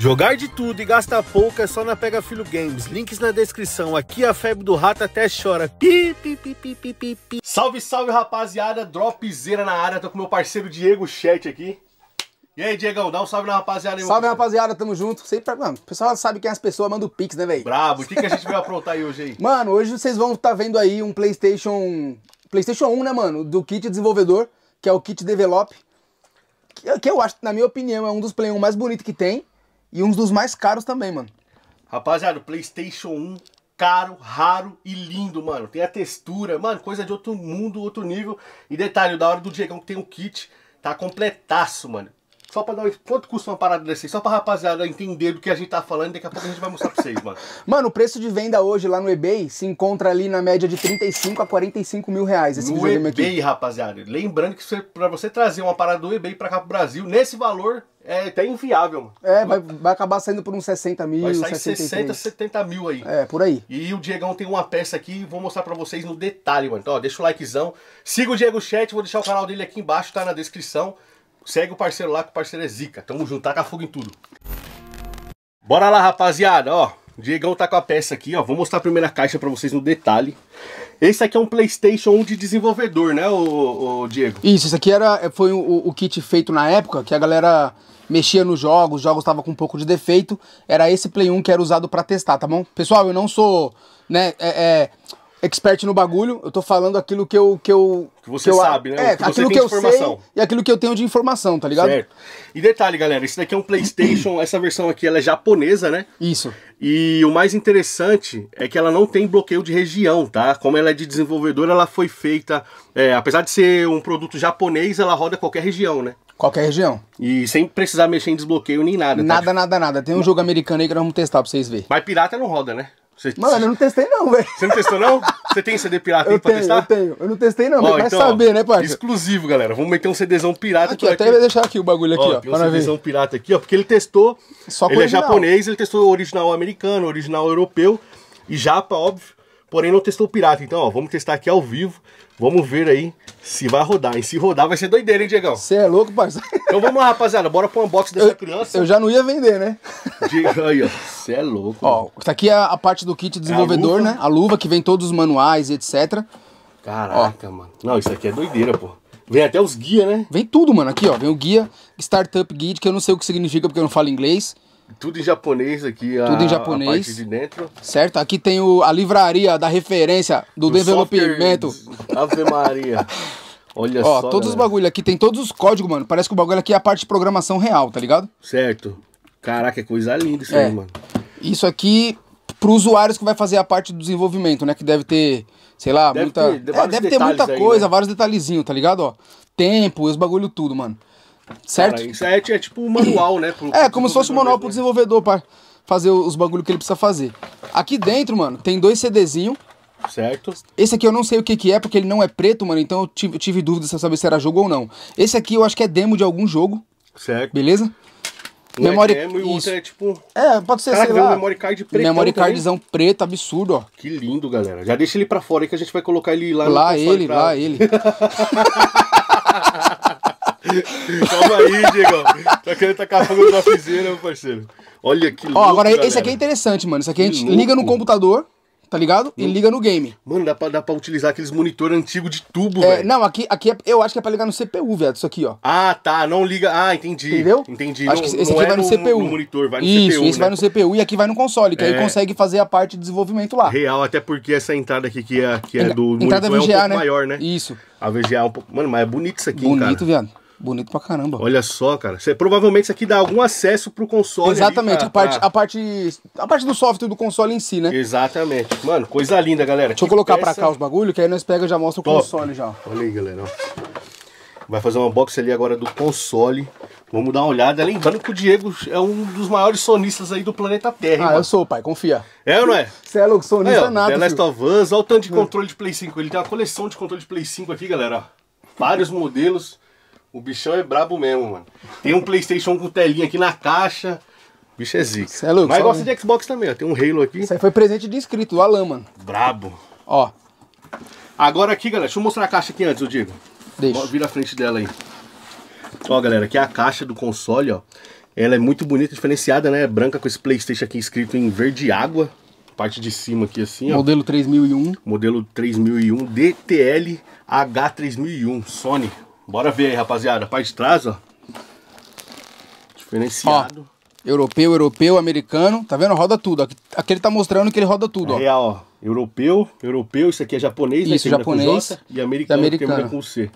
Jogar de tudo e gastar pouco é só na Pega Filho Games. Links na descrição. Aqui a febre do rato até chora. Pi, pi, pi, pi, pi, pi, pi. Salve, salve, rapaziada. Dropzera na área. Tô com meu parceiro Diego Chat aqui. E aí, Diegão, dá um salve na rapaziada aí. Salve, mano. rapaziada, tamo junto. Sempre, mano, o pessoal sabe quem é as pessoas, manda o Pix, né, velho? Brabo, o que, que a gente veio aprontar aí hoje aí? Mano, hoje vocês vão estar tá vendo aí um Playstation... Playstation 1, né, mano? Do kit desenvolvedor, que é o kit Develop. Que, que eu acho, na minha opinião, é um dos Play 1 mais bonitos que tem. E um dos mais caros também, mano. Rapaziada, o PlayStation 1 caro, raro e lindo, mano. Tem a textura, mano, coisa de outro mundo, outro nível. E detalhe, da hora do Diegão que tem o um kit, tá completaço, mano. Só pra dar um... Quanto custa uma parada desse aí? Só pra rapaziada entender do que a gente tá falando. Daqui a pouco a gente vai mostrar pra vocês, mano. Mano, o preço de venda hoje lá no eBay se encontra ali na média de 35 a 45 mil reais esse no eBay, aqui. eBay, rapaziada. Lembrando que pra você trazer uma parada do eBay pra cá pro Brasil, nesse valor, é até tá inviável, mano. É, vai, vai acabar saindo por uns 60 mil, vai sair 63. 60, 70 mil aí. É, por aí. E o Diegão tem uma peça aqui, vou mostrar pra vocês no detalhe, mano. Então, ó, deixa o likezão. Siga o Diego Chat, vou deixar o canal dele aqui embaixo, tá na descrição. Segue o parceiro lá, que o parceiro é zica. Tamo junto, tá com fogo em tudo. Bora lá, rapaziada, ó. Diegão tá com a peça aqui, ó. Vou mostrar a primeira caixa para vocês no detalhe. Esse aqui é um PlayStation 1 de desenvolvedor, né, o, Diego? Isso, Esse aqui era, foi o, o, kit feito na época que a galera mexia nos jogos, os jogos estavam com um pouco de defeito. Era esse Play 1 que era usado para testar, tá bom? Pessoal, eu não sou, né, é, é expert no bagulho, eu tô falando aquilo que eu. Que, eu, que você que eu, sabe, né? É, que aquilo que eu informação. sei e aquilo que eu tenho de informação, tá ligado? Certo. E detalhe, galera, isso daqui é um PlayStation, essa versão aqui ela é japonesa, né? Isso. E o mais interessante é que ela não tem bloqueio de região, tá? Como ela é de desenvolvedor, ela foi feita. É, apesar de ser um produto japonês, ela roda qualquer região, né? Qualquer região. E sem precisar mexer em desbloqueio nem nada. Tá? Nada, tá? nada, nada. Tem um jogo americano aí que nós vamos testar pra vocês verem. Mas pirata não roda, né? Você... Mano, eu não testei não, velho. Você não testou não? Você tem CD pirata aí pra tenho, testar? Eu tenho, eu não testei não, ó, mas então, vai saber, ó, né, parça? Exclusivo, galera. Vamos meter um CDzão pirata. Aqui, até vai deixar aqui o bagulho aqui, ó. ó tem um CDzão ver. pirata aqui, ó, porque ele testou... Só Ele é original. é japonês, ele testou original americano, original europeu e japa, óbvio porém não testou pirata. Então, ó, vamos testar aqui ao vivo. Vamos ver aí se vai rodar. E se rodar, vai ser doideira, hein, Diegão? Você é louco, parceiro. Então vamos lá, rapaziada. Bora pro unboxing dessa eu, criança. Eu já não ia vender, né? Diego aí, ó. Você é louco. Ó, mano. Tá aqui a parte do kit desenvolvedor, é a né? A luva que vem todos os manuais e etc. Caraca, ó. mano. Não, isso aqui é doideira, pô. Vem até os guia, né? Vem tudo, mano. Aqui, ó. Vem o guia Startup Guide, que eu não sei o que significa porque eu não falo inglês. Tudo em japonês aqui. Tudo a, em japonês. A parte de dentro. Certo? Aqui tem o, a livraria da referência do, do desenvolvimento. Ave Maria. Olha Ó, só. Ó, todos os bagulho aqui, tem todos os códigos, mano. Parece que o bagulho aqui é a parte de programação real, tá ligado? Certo. Caraca, é coisa linda isso é. aí, mano. Isso aqui, para usuários que vai fazer a parte do desenvolvimento, né? Que deve ter, sei lá, deve muita. Ter, é, deve ter muita aí, né? coisa, né? vários detalhezinhos, tá ligado? Ó, tempo, os bagulho tudo, mano. Certo? Cara, isso é, é, é, tipo um manual, né? Pro, é, como se fosse um manual pro né? desenvolvedor, para fazer os bagulho que ele precisa fazer. Aqui dentro, mano, tem dois CDzinhos. Certo. Esse aqui eu não sei o que, que é, porque ele não é preto, mano, então eu tive, tive dúvida se eu sabia se era jogo ou não. Esse aqui eu acho que é demo de algum jogo. Certo. Beleza? Um memória é demo e o outro é tipo. É, pode ser. Caraca, sei lá. um memory card preto. Memory cardzão preto, absurdo, ó. Que lindo, galera. Já deixa ele pra fora aí que a gente vai colocar ele lá Lá ele, pra... lá ele. Calma aí, Diego. Tá querendo tacar fogo na friseira, meu parceiro. Olha que louco. Ó, agora galera. esse aqui é interessante, mano. Isso aqui a gente liga no computador. Tá ligado? E hum. liga no game. Mano, dá pra, dá pra utilizar aqueles monitor antigo de tubo, é, velho. Não, aqui, aqui é, eu acho que é pra ligar no CPU, velho. Isso aqui, ó. Ah, tá. Não liga. Ah, entendi. Entendeu? Entendi. Acho não, que esse aqui é vai no, no CPU. No monitor, vai no Isso, CPU. Isso, né? vai no CPU e aqui vai no console, que é. aí consegue fazer a parte de desenvolvimento lá. Real, até porque essa entrada aqui que é, que é do entrada monitor VGA, é um pouco né? maior, né? Isso. A VGA é um pouco. Mano, mas é bonito isso aqui, Bonito, cara. viado. Bonito pra caramba. Olha só, cara. Cê, provavelmente isso aqui dá algum acesso pro console. Exatamente, ali, pra, a, parte, pra... a, parte, a parte do software do console em si, né? Exatamente. Mano, coisa linda, galera. Deixa que eu colocar peça... Tipo pra cá os bagulho, que aí nós pega e já mostra o Top. console já. Olha aí, galera. Vai fazer um unboxing ali agora do console. Vamos dar uma olhada. Lembrando que o Diego é um dos maiores sonistas aí do planeta Terra. Ah, mano. eu sou, pai, confia. É ou não é? Você é louco, sonista aí, ó, nada. The Last of Us, olha o tanto de hum. controle de Play 5. Ele tem uma coleção de controle de Play 5 aqui, galera. Vários modelos. O bichão é brabo mesmo, mano. Tem um Playstation com telinha aqui na caixa. O bicho é zica. é louco, Mas gosta um... de Xbox também, ó. Tem um Halo aqui. Isso aí foi presente de inscrito, o Alan, mano. Brabo. Ó. Agora aqui, galera, deixa eu mostrar a caixa aqui antes, eu digo. Deixa. Vira a frente dela aí. Ó, galera, aqui é a caixa do console, ó. Ela é muito bonita, diferenciada, né? É branca com esse Playstation aqui escrito em verde água. Parte de cima aqui assim, ó. Modelo 3001. Modelo 3001 DTL H3001 Sony. Bora ver aí, rapaziada. A parte de trás, ó. Diferenciado. Ó. Europeu, europeu, americano. Tá vendo? Roda tudo. Aqui ele tá mostrando que ele roda tudo, ó. Real, ó. Europeu, europeu, isso aqui é japonês, né? isso, né? japonês J, e americano, e americano. termina com C.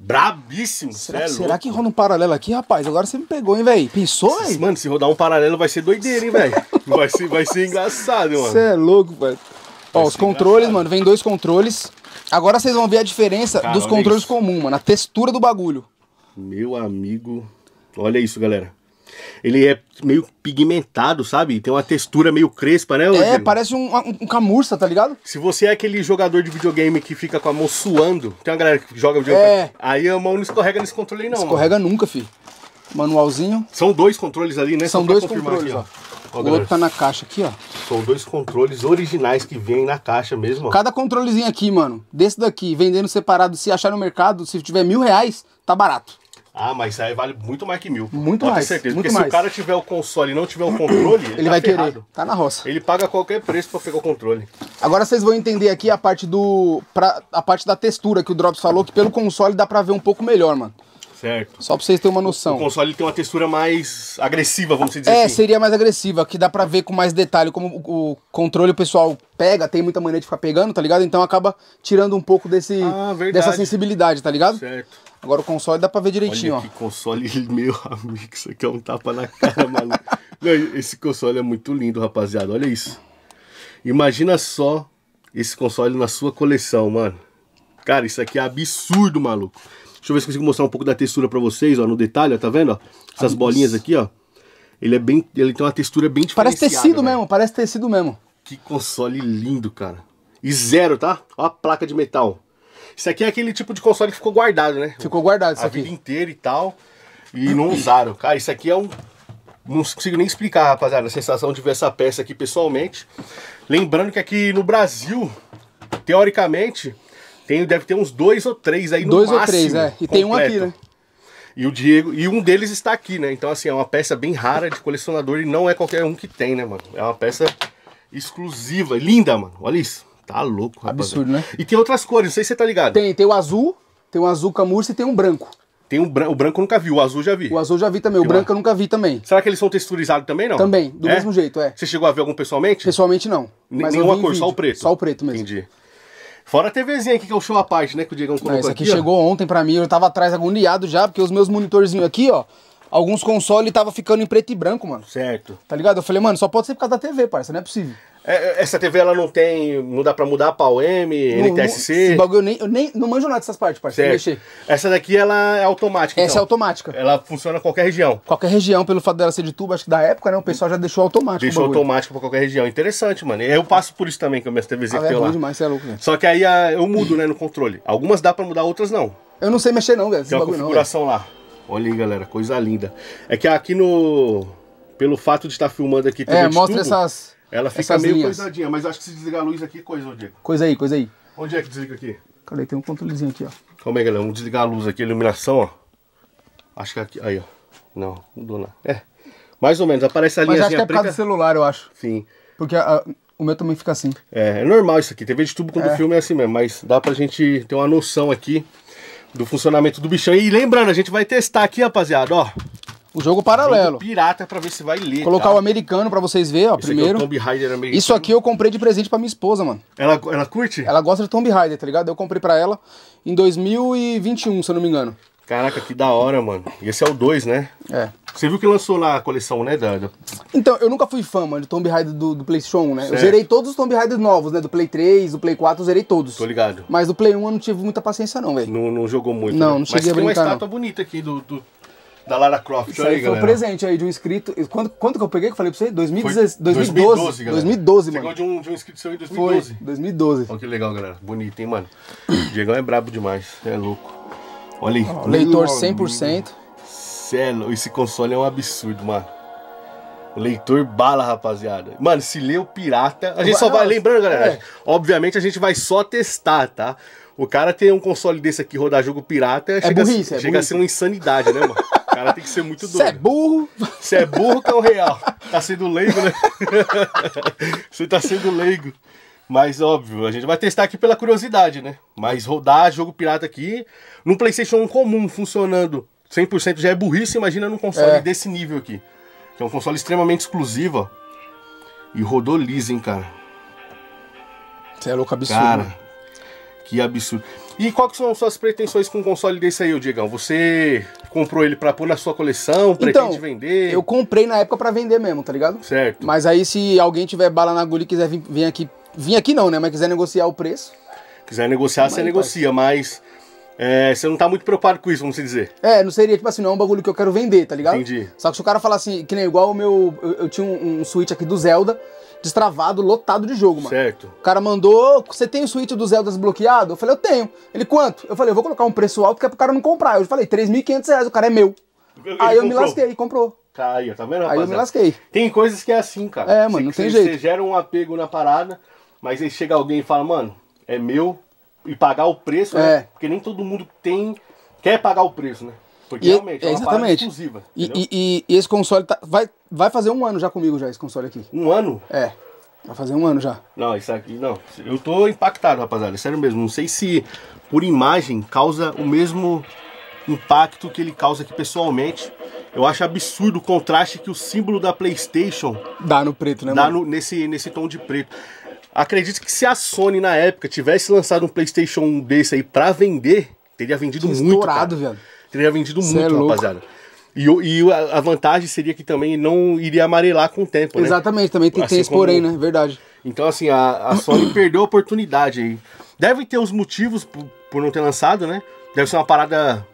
Brabíssimo, Será, é que, será que roda um paralelo aqui, rapaz? Agora você me pegou, hein, velho? Pensou, hein? Mano, se rodar um paralelo vai ser doideira, hein, velho? Vai ser, vai ser engraçado, mano. Você é louco, velho. Ó, os controles, engraçado. mano, vem dois controles. Agora vocês vão ver a diferença Cara, dos controles isso. comuns, mano. A textura do bagulho. Meu amigo. Olha isso, galera. Ele é meio pigmentado, sabe? Tem uma textura meio crespa, né? É, parece um, um, um, camurça, tá ligado? Se você é aquele jogador de videogame que fica com a mão suando, tem uma galera que joga videogame. É. Aí a mão não escorrega nesse controle, não. Escorrega mano. nunca, fi. Manualzinho. São dois controles ali, né? São dois controles, aqui, ó. ó. Ó, o galera, outro tá na caixa aqui, ó. São dois controles originais que vêm na caixa mesmo, ó. Cada controlezinho aqui, mano, desse daqui, vendendo separado, se achar no mercado, se tiver mil reais, tá barato. Ah, mas aí vale muito mais que mil. Muito Pode mais. Com certeza. Muito porque mais. se o cara tiver o console e não tiver o controle, ele, ele tá vai ferrado. querer. Tá na roça. Ele paga qualquer preço para pegar o controle. Agora vocês vão entender aqui a parte do pra, a parte da textura que o Drops falou que pelo console dá para ver um pouco melhor, mano. Certo. Só pra vocês terem uma noção. O console tem uma textura mais agressiva, vamos dizer é, assim. É, seria mais agressiva, que dá pra ver com mais detalhe como o controle o pessoal pega, tem muita maneira de ficar pegando, tá ligado? Então acaba tirando um pouco desse, ah, dessa sensibilidade, tá ligado? Certo. Agora o console dá pra ver direitinho, Olha que ó. console, meu amigo, isso aqui é um tapa na cara, maluco. Esse console é muito lindo, rapaziada. Olha isso. Imagina só esse console na sua coleção, mano. Cara, isso aqui é absurdo, maluco. Deixa eu ver se consigo mostrar um pouco da textura para vocês, ó, no detalhe, ó, tá vendo? Ó? Essas bolinhas aqui, ó. Ele é bem, ele tem uma textura bem Parece tecido né? mesmo, parece tecido mesmo. Que console lindo, cara. E zero, tá? Ó a placa de metal. Isso aqui é aquele tipo de console que ficou guardado, né? Ficou guardado isso a aqui. A vida inteira e tal. E não usaram. Cara, isso aqui é um não consigo nem explicar, rapaziada, a sensação de ver essa peça aqui pessoalmente. Lembrando que aqui no Brasil, teoricamente, tem, deve ter uns dois ou três aí dois no máximo. Dois ou três, é. E completo. tem um aqui, né? E o Diego, e um deles está aqui, né? Então, assim, é uma peça bem rara de colecionador e não é qualquer um que tem, né, mano? É uma peça exclusiva, é linda, mano. Olha isso. Tá louco, rapaz. Absurdo, né? E tem outras cores, não sei se você tá ligado. Tem, tem o azul, tem um azul camurça e tem um branco. Tem um branco, o branco eu nunca vi, o azul já vi. O azul já vi também, o branco eu nunca vi também. Será que eles são texturizados também, não? Também, do é? mesmo jeito, é. Você chegou a ver algum pessoalmente? Pessoalmente não. N nenhuma cor, só o preto? Só o preto mesmo. Entendi. Fora a TVzinha aqui, que é o show à parte, né? Que o Diegão colocou é, esse aqui. aqui ó. chegou ontem pra mim, eu tava atrás agoniado já, porque os meus monitorzinhos aqui, ó. Alguns consoles tava ficando em preto e branco, mano. Certo. Tá ligado? Eu falei, mano, só pode ser por causa da TV, parça, não é possível. É, é, essa TV ela não tem. Não dá pra mudar pra M, NTSC. Esse bagulho eu nem, eu nem. Não manjo nada dessas partes, parceiro. Mexer. Essa daqui ela é automática. Essa é então. é automática. Ela funciona em qualquer região. Qualquer região, pelo fato dela ser de tubo, acho que da época, né? O pessoal já deixou automático. Deixou automático pra qualquer região. Interessante, mano. Eu passo por isso também com a minha TVzinhas ah, que é lá. Demais, é louco, né? Só que aí ah, eu mudo, né, no controle. Algumas dá pra mudar, outras não. Eu não sei mexer, não, velho. Tem uma configuração não, lá. Olha aí, galera, coisa linda. É que aqui no. Pelo fato de estar filmando aqui. É, mostra tubo, essas. Ela fica Essas meio linhas. coisadinha, mas acho que se desligar a luz aqui, coisa, Diego. Coisa aí, coisa aí. Onde é que desliga aqui? Cadê? Tem um controlezinho aqui, ó. Calma aí, galera. Vamos desligar a luz aqui, a iluminação, ó. Acho que é aqui. Aí, ó. Não, não dou nada. É. Mais ou menos, aparece a linha. Mas acho que é por causa do celular, eu acho. Sim. Porque a, o meu também fica assim. É, é normal isso aqui. TV de tubo quando é. filme é assim mesmo, mas dá pra gente ter uma noção aqui do funcionamento do bichão. E lembrando, a gente vai testar aqui, rapaziada, ó. O jogo paralelo. Jogo pirata pra ver se vai ler. Colocar tá? o americano pra vocês verem, ó. Esse primeiro. Aqui é Isso aqui eu comprei de presente pra minha esposa, mano. Ela, ela curte? Ela gosta de Tomb Raider, tá ligado? Eu comprei pra ela em 2021, se eu não me engano. Caraca, que da hora, mano. E esse é o 2, né? É. Você viu que lançou lá a coleção, né? Dando? Então, eu nunca fui fã, mano, de Tomb Raider do, do PlayStation né? Certo. Eu zerei todos os Tomb Raiders novos, né? Do Play 3, do Play 4, eu zerei todos. Tô ligado. Mas do Play 1 eu não tive muita paciência, não, velho. Não, não jogou muito. Não, né? não cheguei Mas a brincar. Mas tem uma estátua não. bonita aqui do, do da Lara Croft. Isso Olha aí, foi galera. um presente aí de um inscrito. Quando, quando que eu peguei que eu falei pra você? 2012. 2012, 2012 mano. Chegou de um, de um inscrito seu em 2012. Foi, 2012. Olha que legal, galera. Bonito, hein, mano. O Diegão é brabo demais. É louco. Olha aí. leitor 100%. Céu, esse console é um absurdo, mano. Leitor bala, rapaziada. Mano, se lê o pirata. A gente só vai. Lembrando, galera. É. Obviamente a gente vai só testar, tá? O cara ter um console desse aqui rodar jogo pirata. É chega, burrice, a, é chega burrice. a ser uma insanidade, né, mano? cara tem que ser muito é doido. Você é burro. Você é burro que é o real. Tá sendo leigo, né? Você tá sendo leigo. Mas óbvio, a gente vai testar aqui pela curiosidade, né? Mas rodar jogo pirata aqui no PlayStation 1 comum funcionando 100% já é burrice, imagina num console é. desse nível aqui. Que é um console extremamente exclusivo, ó. E rodou liso, hein, cara. Você é louco absurdo. Cara, que absurdo. E quais são suas pretensões com um console desse aí, Digão? Você comprou ele pra pôr na sua coleção, então, pretende então, vender? Eu comprei na época pra vender mesmo, tá ligado? Certo. Mas aí se alguém tiver bala na agulha e quiser vir, vir aqui, vir aqui não, né? Mas quiser negociar o preço. Quiser negociar, você negocia, mas é, você não tá muito preocupado com isso, vamos dizer. É, não seria tipo assim, não é um bagulho que eu quero vender, tá ligado? Entendi. Só que se o cara falar assim, que nem igual o meu. Eu, eu tinha um, um Switch aqui do Zelda, destravado, lotado de jogo, mano. Certo. O cara mandou, você tem o Switch do Zelda desbloqueado? Eu falei, eu tenho. Ele, quanto? Eu falei, eu vou colocar um preço alto que é pro cara não comprar. Eu falei, 3.500 reais, o cara é meu. Ele Aí eu comprou. me lasquei, comprou. Tá aí, tá vendo, Aí eu me lasquei. Tem coisas que é assim, cara. É, mano, não tem jeito. Você gera um apego na parada, mas aí chega alguém e fala, mano, é meu, e pagar o preço, né? é. né? Porque nem todo mundo tem, quer pagar o preço, né? Porque e, é- realmente é, é uma exclusiva. E, e, e, esse console tá, vai, vai fazer um ano já comigo, já, esse console aqui. Um ano? É. Vai fazer um ano já. Não, isso aqui não. Eu tô impactado, rapaziada. Sério mesmo. Não sei se por imagem causa o mesmo impacto que ele causa aqui pessoalmente. Eu acho absurdo o contraste que o símbolo da PlayStation dá no preto, né? Dá mano? No, nesse, nesse tom de preto. Acredito que se a Sony na época tivesse lançado um PlayStation desse aí para vender, teria vendido muito. Estourado, velho. Teria vendido Cê muito, é rapaziada. E, e, a vantagem seria que também não iria amarelar com o tempo, né? Exatamente, também tem, assim tem esse como... porém, né? Verdade. Então, assim, a, a Sony perdeu a oportunidade aí. Deve ter os motivos por, por não ter lançado, né? Deve ser uma parada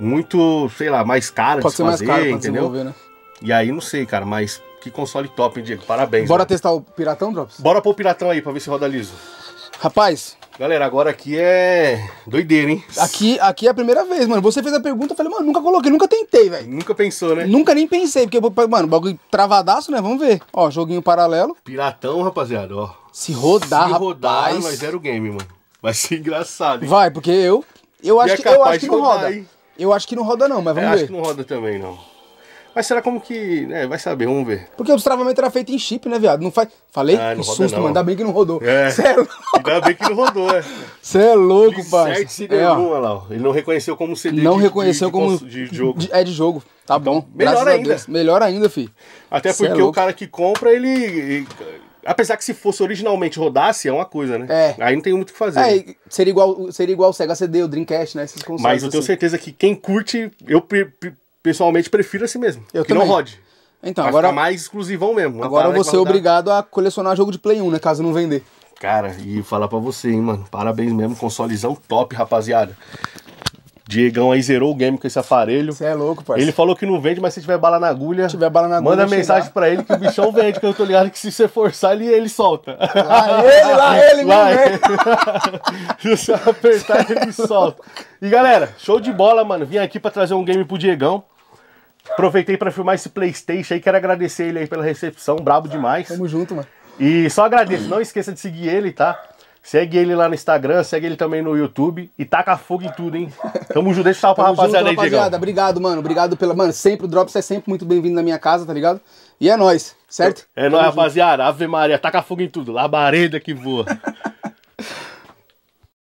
muito, sei lá, mais cara pode de ser fazer, mais caro entendeu? Né? E aí, não sei, cara, mas que console top, hein, Diego? Parabéns. Bora testar o Piratão, Drops? Bora pôr o Piratão aí pra ver se roda liso. Rapaz, Galera, agora aqui é doideira, hein? Aqui, aqui é a primeira vez, mano. Você fez a pergunta, eu falei, mano, nunca coloquei, nunca tentei, velho. Nunca pensou, né? Nunca nem pensei, porque, mano, bagulho travadaço, né? Vamos ver. Ó, joguinho paralelo. Piratão, rapaziada, ó. Se rodar, Se rodar, rapaz. nós zero game, mano. Vai ser engraçado, hein? Vai, porque eu... Eu acho, é que, eu acho que não rodar, roda. Hein? Eu acho que não roda não, mas é, vamos é, ver. Eu acho que não roda também, não. Mas será como que. Né, vai saber, vamos ver. Porque o destravamento era feito em chip, né, viado? Não faz. Falei? Ah, que susto, mano. Ainda bem que não rodou. É. Cê é louco. Ainda bem que não rodou, é. Você é louco, pai. Certo, se é, alguma, lá. Ele não reconheceu como CD. Não de, reconheceu de, como. De, de jogo. é de jogo. Tá então, bom. Melhor ainda. melhor ainda, fi. Até é porque é o cara que compra, ele, ele. Apesar que se fosse originalmente rodasse, é uma coisa, né? É. Aí não tem muito o que fazer. É, seria igual, seria igual o Sega CD, o Dreamcast, né? Esses consoles, Mas eu tenho assim. certeza que quem curte, eu pessoalmente prefiro assim mesmo. Eu que também. não rode. Então, pra agora. mais exclusivão mesmo. Agora eu vou ser obrigado a colecionar jogo de Play 1, né? Caso não vender. Cara, e falar pra você, hein, mano. Parabéns mesmo. Consolezão top, rapaziada. Diegão aí zerou o game com esse aparelho. Você é louco, parceiro. Ele falou que não vende, mas se tiver bala na agulha. Se tiver bala na agulha. Manda mensagem chegar. pra ele que o bichão vende, que eu tô ligado que se você forçar ele, ele solta. Lá ele, lá ele, né? lá ele. Se você apertar, ele solta. E galera, show de bola, mano. Vim aqui pra trazer um game pro Diegão. Aproveitei para filmar esse Playstation aí, quero agradecer ele aí pela recepção, brabo demais. Tamo junto, mano. E só agradeço, não esqueça de seguir ele, tá? Segue ele lá no Instagram, segue ele também no YouTube e taca fogo em tudo, hein? Tamo junto, deixa eu falar pra rapaziada aí, Diego. Obrigado, mano. Obrigado pela. Mano, sempre o Drops é sempre muito bem-vindo na minha casa, tá ligado? E é nóis, certo? É, é nóis, rapaziada. Ave Maria, taca fogo em tudo. Labareda que voa.